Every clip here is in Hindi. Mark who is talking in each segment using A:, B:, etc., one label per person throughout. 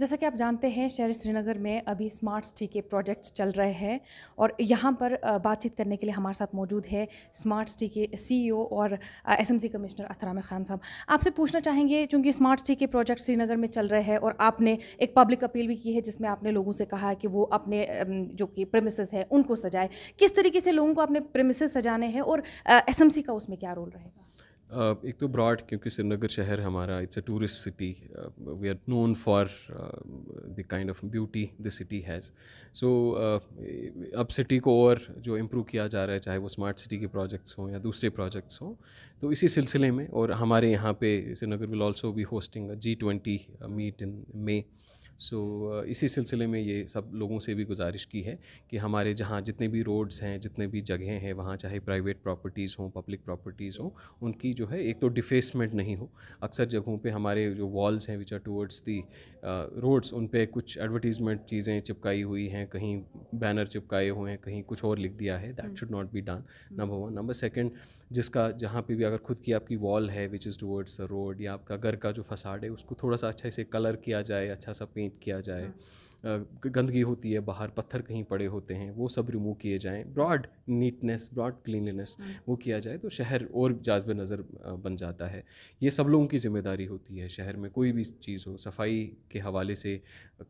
A: जैसा कि आप जानते हैं शहर श्रीनगर में अभी स्मार्ट सिटी के प्रोजेक्ट्स चल रहे हैं और यहाँ पर बातचीत करने के लिए हमारे साथ मौजूद है स्मार्ट सिटी के सीईओ e और एसएमसी कमिश्नर अतर आमिर खान साहब आपसे पूछना चाहेंगे क्योंकि स्मार्ट सिटी के प्रोजेक्ट श्रीनगर में चल रहे हैं और आपने एक पब्लिक अपील भी की है जिसमें आपने लोगों से कहा है कि वो अपने जो कि प्रेमिसज है उनको सजाए किस तरीके से लोगों को अपने प्रेमिसज सजाने हैं और एस का उसमें क्या रोल रहेगा
B: Uh, एक तो ब्रॉड क्योंकि श्रीनगर शहर हमारा it's a tourist city we are known for the kind of beauty the city has so अब सिटी को और जो इम्प्रूव किया जा रहा है चाहे वो स्मार्ट सिटी के प्रोजेक्ट्स हों या दूसरे प्रोजेक्ट्स हों तो इसी सिलसिले में और हमारे यहाँ पे Srinagar will also be hosting G twenty meet in May so so, uh, इसी सिलसिले में ये सब लोगों से भी गुजारिश की है कि हमारे जहाँ जितने भी रोड्स हैं जितने भी जगह हैं वहाँ चाहे प्राइवेट प्रॉपर्टीज़ हों पब्लिक प्रॉपर्टीज़ हों उनकी जो है एक तो डिफेसमेंट नहीं हो अक्सर जगहों पर हमारे जो वॉल्स हैं which are towards the roads उन पर कुछ एडवर्टीज़मेंट चीज़ें चिपकाई हुई हैं कहीं बैनर चिपकाए हुए हैं कहीं कुछ और लिख दिया है that should not be done number one number second जिसका जहाँ पे भी अगर खुद की आपकी वॉल है विच इज़ टूवर्ड्स रोड या आपका घर का जो फसाड है उसको थोड़ा सा अच्छा से कलर किया जाए अच्छा सा पेंट पेंट किया जाए हाँ। गंदगी होती है बाहर पत्थर कहीं पड़े होते हैं वो सब रिमूव किए जाएँ ब्रॉड नीटनेस ब्रॉड क्लीनलीनेस वो किया जाए तो शहर और जाजब नज़र बन जाता है ये सब लोगों की ज़िम्मेदारी होती है शहर में कोई भी चीज़ हो सफाई के हवाले से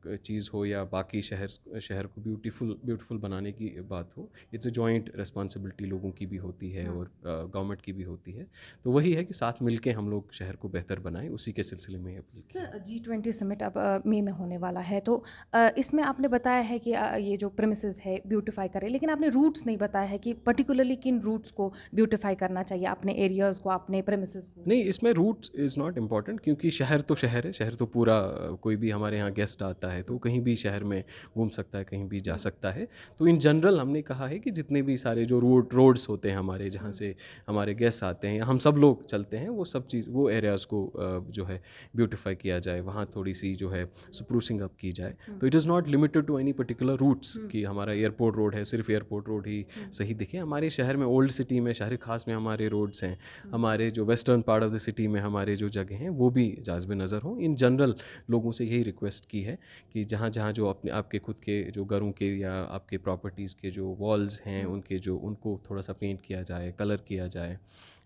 B: चीज़ हो या बाकी शहर शहर को ब्यूटीफुल ब्यूटीफुल बनाने की बात हो इट्स अ जॉइंट रिस्पॉन्सिबिलिटी लोगों की भी होती है हाँ। और गवर्नमेंट की भी होती है तो वही है कि साथ मिल हम लोग शहर को बेहतर बनाएं उसी के सिलसिले में
A: अपील जी ट्वेंटी समिट अब मई में होने वाला है तो आ, इसमें आपने बताया है कि ये जो प्रेमिस है ब्यूटिफाई करें लेकिन आपने रूट्स नहीं बताया है कि पर्टिकुलरली किन रूट्स को ब्यूटिफाई करना चाहिए अपने एरियाज़ को अपने प्रेमिस को
B: नहीं इसमें रूट्स इज़ नॉट इम्पॉर्टेंट क्योंकि शहर तो शहर है शहर तो पूरा कोई भी हमारे यहाँ गेस्ट आता है तो कहीं भी शहर में घूम सकता है कहीं भी जा सकता है तो इन जनरल हमने कहा है कि जितने भी सारे जो रोड रोड्स होते हैं हमारे जहाँ से हमारे गेस्ट आते हैं हम सब लोग चलते हैं वो सब चीज़ वो एरियाज़ को जो है ब्यूटिफाई किया जाए वहाँ थोड़ी सी जो है स्प्रूसिंग अप की जाए तो it is not limited to any particular routes कि हमारा एयरपोर्ट रोड है सिर्फ एयरपोर्ट रोड ही hmm. सही दिखे हमारे शहर में ओल्ड सिटी में शहर खास में हमारे रोड्स हैं hmm. हमारे जो western part of the city में हमारे जो जगह हैं वो भी जाजब नज़र हों इन जनरल लोगों से यही रिक्वेस्ट की है कि जहाँ जहाँ जो अपने आपके खुद के जो घरों के या आपके प्रॉपर्टीज़ के जो वॉल्स हैं hmm. उनके जो उनको थोड़ा सा पेंट किया जाए कलर किया जाए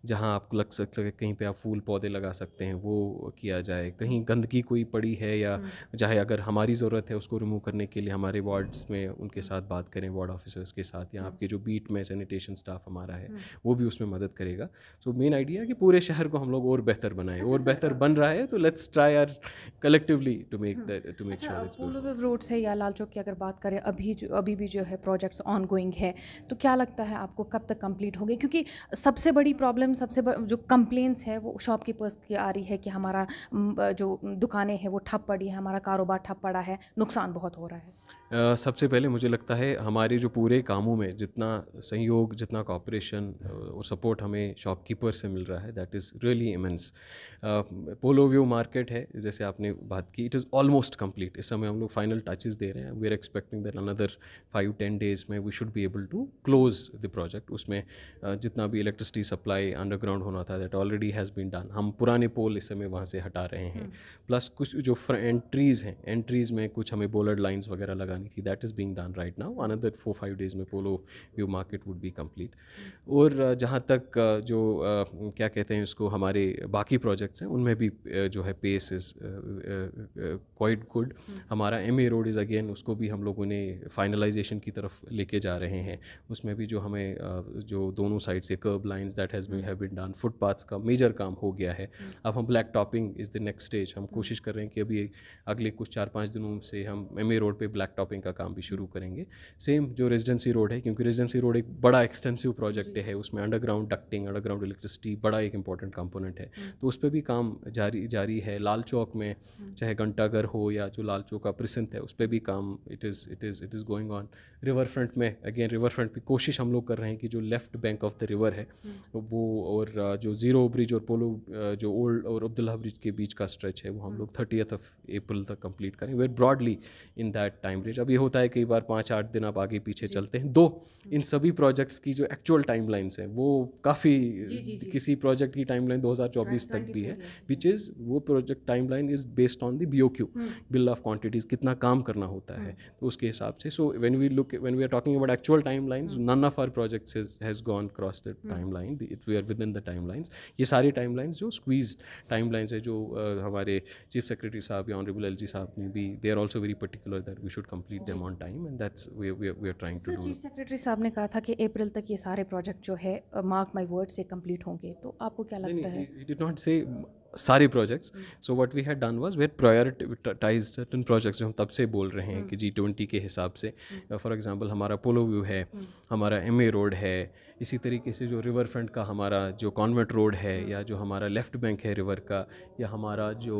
B: जहाँ आपको लग सक कहीं पे आप फूल पौधे लगा सकते हैं वो किया जाए कहीं गंदगी कोई पड़ी है या चाहे अगर हमारी ज़रूरत है उस उसको रिमूव करने के लिए हमारे वार्ड्स में उनके साथ बात करें वार्ड ऑफिसर्स के साथ या आपके जो बीट में सैनिटेशन स्टाफ हमारा है हम्म। वो भी उसमें मदद करेगा सो मेन आइडिया कि पूरे शहर को हम लोग और बेहतर बनाएं अच्छा, और बेहतर बन रहा है तो let's try our collectively to make to make sure
A: road से या लाल चौक की अगर बात करें अभी जो अभी भी जो है प्रोजेक्ट्स ऑन गोइंग है तो क्या लगता है आपको कब तक कंप्लीट होंगे क्योंकि सबसे बड़ी प्रॉब्लम सबसे जो कंप्लेंट्स है वो शॉपकीपर्स की आ रही है कि हमारा जो दुकानें हैं वो ठप पड़ी है हमारा कारोबार ठप पड़ा है नुकसान नुकसान बहुत हो रहा है
B: सबसे पहले मुझे लगता है हमारे जो पूरे कामों में जितना सहयोग जितना कॉपरेशन और सपोर्ट हमें शॉपकीपर से मिल रहा है that is really immense Polo View market है जैसे आपने बात की इट इज़ ऑलमोस्ट कंप्लीट इस समय हम लोग फाइनल टचेस दे रहे हैं we are expecting that another five ten days में we should be able to close the project उसमें जितना भी इलेक्ट्रिसिटी सप्लाई अंडरग्राउंड होना था that already has been done हम पुराने पोल इस समय वहाँ से हटा रहे हैं प्लस हम्म। कुछ जो एंट्रीज़ हैं एंट्रीज़ में कुछ हमें बोलर लाइन्स वगैरह लगा करानी थी that is being done right now another four five days में Polo view market would be complete और uh, जहाँ तक uh, जो uh, क्या कहते हैं उसको हमारे बाकी प्रोजेक्ट्स हैं उनमें भी जो है पेस इज़ क्वाइट गुड हमारा एम रोड इज़ अगेन उसको भी हम लोगों ने फाइनलाइजेशन की तरफ लेके जा रहे हैं उसमें भी जो हमें जो दोनों साइड से kerb lines that has been have done footpaths का मेजर काम हो गया है अब हम black topping is the next stage हम कोशिश कर रहे हैं कि अभी अगले कुछ चार पाँच दिनों से हम एम रोड पर ब्लैक टॉप शॉपिंग का काम भी शुरू करेंगे सेम जो रेजिडेंसी रोड है क्योंकि रेजिडेंसी रोड एक बड़ा एक्सटेंसिव प्रोजेक्ट है उसमें अंडरग्राउंड डक्टिंग अंडरग्राउंड इलेक्ट्रिसिटी बड़ा एक इंपॉर्टेंट कंपोनेंट है हम्म। तो उस पर भी काम जारी जारी है लाल चौक में हम्म। चाहे घंटाघर हो या जो लाल चौक का प्रिसेंट है उस पर भी काम it is it is it is going on river front में अगेन रिवर फ्रंट की कोशिश हम लोग कर रहे हैं कि जो left bank of the river है हम्म। वो और जो ज़ीरो ब्रिज और पोलो जो ओल्ड और अब्दुल्ला ब्रिज के बीच का स्ट्रेच है वो हम लोग थर्टीथ ऑफ अप्रैल तक कंप्लीट करें where broadly in that time range कुछ अभी ये होता है कई बार पाँच आठ दिन आप आगे पीछे चलते हैं दो इन सभी प्रोजेक्ट्स की जो एक्चुअल टाइमलाइंस हैं वो काफ़ी किसी प्रोजेक्ट की टाइमलाइन हाँ, 2024 तक भी है विच इज़ वो project timeline is based on the B O Q bill of quantities कितना काम करना होता है हम्म। तो उसके हिसाब से so when we look when we are talking about actual timelines none of our projects has gone cross the timeline it we are within the timelines ये सारी टाइम लाइन्स जो स्क्वीज टाइम लाइन्स है जो हमारे चीफ सेक्रेटरी साहब या ऑनरेबल एल जी साहब ने भी they are also very particular that we should come complete them on time and that's we we we are trying to do chief
A: secretary sahab ने कहा था कि अप्रैल तक ये सारे प्रोजेक्ट जो है मार्क माय वर्ड से कंप्लीट होंगे तो आपको क्या लगता है
B: he did not say सारे projects so what we had done was we had prioritise certain projects जो हम तब से बोल रहे हैं हम्म। कि जी ट्वेंटी के हिसाब से फॉर हम्म। एग्जांपल uh, हमारा पोलो व्यू है हम्म। हमारा एमए रोड है इसी तरीके से जो रिवर फ्रंट का हमारा जो कॉन्वेंट रोड है या जो हमारा लेफ़्ट बैंक है रिवर का या हमारा जो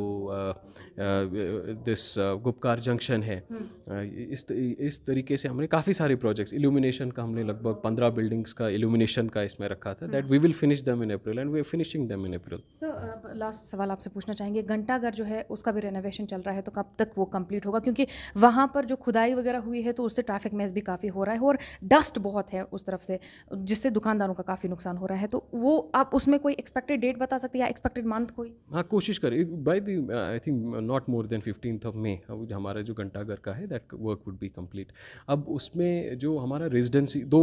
B: दिस गुपकार जंक्शन है हम्म। इस इस तरीके से हमने काफ़ी सारे प्रोजेक्ट्स इल्यूमिनेशन का हमने लगभग पंद्रह बिल्डिंग्स का इल्यूमिनेशन का इसमें रखा था that we will finish them in April and we are finishing them in April
A: sir last सवाल आपसे पूछना चाहेंगे घंटाघर जो है उसका भी रेनोवेशन चल रहा है तो कब तक वो कंप्लीट होगा क्योंकि वहाँ पर जो खुदाई वगैरह हुई है तो उससे ट्रैफिक मैस भी काफ़ी हो रहा है और डस्ट बहुत है उस तरफ से जिससे जिससे दुकानदारों का काफ़ी नुकसान हो रहा है तो वो आप उसमें कोई एक्सपेक्टेड डेट बता सकते हैं या एक्सपेक्टेड मंथ कोई
B: हाँ कोशिश करें by the I think not more than fifteen of May हमारा जो घंटा घर का है that work would be complete अब उसमें जो हमारा रेजिडेंसी दो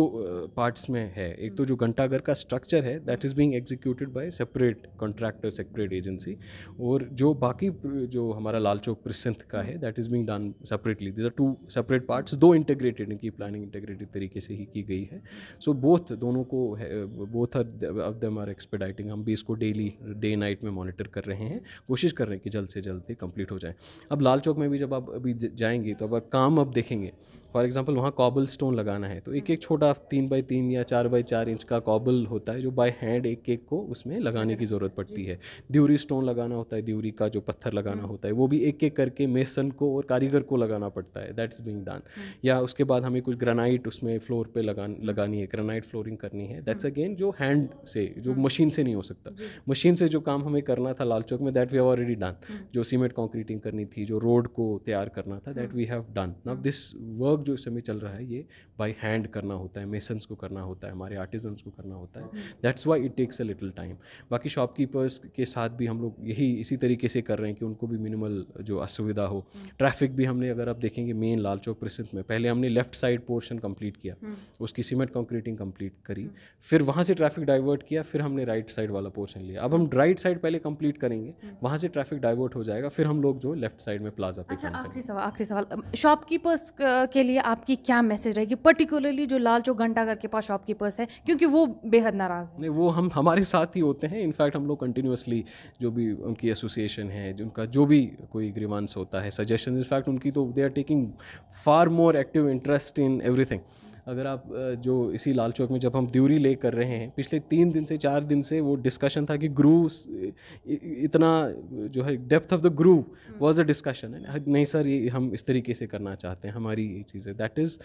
B: पार्ट्स में है एक तो हम्म। जो घंटा घर का स्ट्रक्चर है that is being executed by separate contractor separate agency और जो बाकी जो हमारा लाल चौक प्रसिंथ का है that is being done separately these are two separate parts दो इंटीग्रेटेड इनकी प्लानिंग इंटीग्रेटेड तरीके से ही की गई है सो so, बोथ दोनों दोनों को both are of them are expediting हम भी इसको डेली डे नाइट में मॉनिटर कर रहे हैं कोशिश कर रहे हैं कि जल्द से जल्द कंप्लीट हो जाए अब लाल चौक में भी जब आप अभी जाएंगे तो अब काम अब देखेंगे फॉर एग्जाम्पल वहाँ कॉबल स्टोन लगाना है तो एक एक छोटा तीन बाई तीन या चार बाई चार इंच का कॉबल होता है जो बाय हैंड एक एक को उसमें लगाने की ज़रूरत पड़ती है द्यूरी स्टोन लगाना होता है द्यूरी का जो पत्थर लगाना होता है वो भी एक एक करके मेसन को और कारीगर को लगाना पड़ता है दैट्स बींग डन या उसके बाद हमें कुछ ग्रेनाइट उसमें फ्लोर पर लगा लगानी है ग्रेनाइट फ्लोरिंग करनी है दैट्स हम्म। अगेन जो हैंड से जो मशीन हम्म। से नहीं हो सकता मशीन से जो काम हमें करना था लाल चौक में that we have already done जो सीमेंट कॉन्क्रीटिंग करनी थी जो रोड को तैयार करना था that we have done now this work जो इस समय चल रहा है ये बाय हैंड करना होता है मेसन्स को करना होता है हमारे आर्टिजन्स को करना होता है that's why it takes a little time बाकी शॉपकीपर्स के साथ भी हम लोग यही इसी तरीके से कर रहे हैं कि उनको भी मिनिमल जो असुविधा हो ट्रैफिक हम्म। भी हमने अगर आप देखेंगे मेन लाल चौक प्रसिद्ध में पहले हमने लेफ्ट साइड पोर्शन कंप्लीट किया उसकी सीमेंट कंक्रीटिंग कंप्लीट करी करी हम्म। फिर वहाँ से ट्रैफिक डाइवर्ट किया फिर हमने राइट साइड वाला पोर्शन लिया अब हम राइट साइड पहले कंप्लीट करेंगे हम्म। वहाँ से ट्रैफिक डाइवर्ट हो जाएगा फिर हम लोग जो लेफ्ट साइड में प्लाजा पे अच्छा,
A: आखिरी सवाल आखिरी सवाल शॉपकीपर्स के लिए आपकी क्या मैसेज रहेगी पर्टिकुलरली जो लाल चौक घंटा घर के पास शॉपकीपर्स है क्योंकि वो बेहद नाराज
B: नहीं वो हम हमारे साथ ही होते हैं इनफैक्ट हम लोग कंटिन्यूसली जो भी उनकी एसोसिएशन है उनका जो भी कोई ग्रीवांस होता है सजेशन इनफैक्ट उनकी तो they are taking far more active interest in everything अगर आप जो इसी लाल चौक में जब हम द्यूरी ले कर रहे हैं पिछले तीन दिन से चार दिन से वो डिस्कशन था कि ग्रू इतना जो है depth of the groove was a discussion नहीं सर ये हम इस तरीके से करना चाहते हैं हमारी ये चीज़ें that is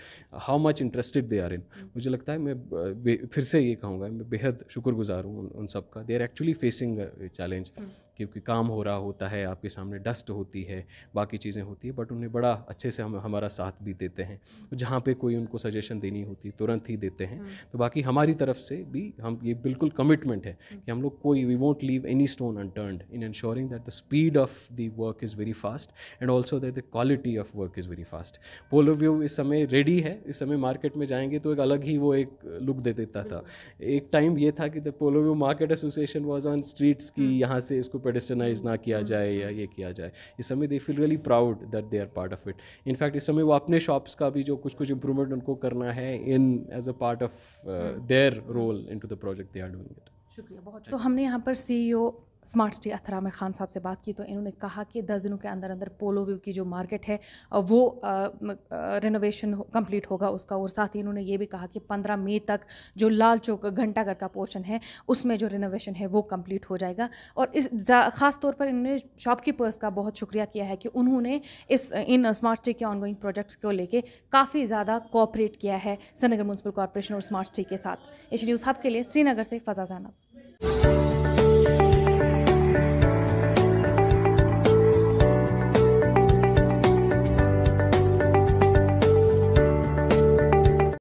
B: how much interested they are in मुझे लगता है मैं फिर से ये कहूँगा मैं बेहद शुक्रगुजार हूँ उन, उन सब का they are actually facing challenge क्योंकि काम हो रहा होता है आपके सामने डस्ट होती है बाकी चीज़ें होती है बट उन्हें बड़ा अच्छे से हम हमारा साथ भी देते हैं हम्म। जहाँ पे कोई उनको सजेशन दे देनी होती तुरंत ही देते हैं हम्म। तो बाकी हमारी तरफ से भी हम ये बिल्कुल कमिटमेंट है हम्म। कि हम लोग कोई we want leave any stone unturned in ensuring that the speed of the work is very fast and also that the quality of work is very fast Polo View इस समय रेडी है इस समय मार्केट में जाएंगे तो एक अलग ही वो एक लुक दे देता था एक टाइम ये था कि the Polo view market association was on streets की यहाँ से इसको पेडिस्टनाइज ना किया हम्म। जाए या ये किया जाए इस समय they feel really proud that they are part of it in fact इस समय वो अपने शॉप्स का भी जो कुछ कुछ इंप्रूवमेंट उनको करना है हैं in as a part of their role into the project they are doing it
A: शुक्रिया बहुत तो हमने यहाँ पर CEO smart city Athar Aamir Khan साहब से बात की तो इन्होंने कहा कि दस दिनों के अंदर अंदर पोलो व्यू की जो मार्केट है वो रेनोवेशन कंप्लीट होगा उसका और साथ ही इन्होंने ये भी कहा कि पंद्रह मई तक जो लाल चौक घंटाघर का पोर्शन है उसमें जो रिनोवेशन है वो कंप्लीट हो जाएगा और इस ख़ास तौर पर इन्होंने शॉपकीपर्स का बहुत शुक्रिया किया है कि उन्होंने इस इन स्मार्ट सिटी के ऑनगोइंग प्रोजेक्ट्स को लेकर काफ़ी ज़्यादा कॉपरेट किया है श्रीनगर म्यूनसिपल कॉरपोरेशन और स्मार्ट सिटी के साथ एच न्यूज़ हब के लिए श्रीनगर से फजा जाना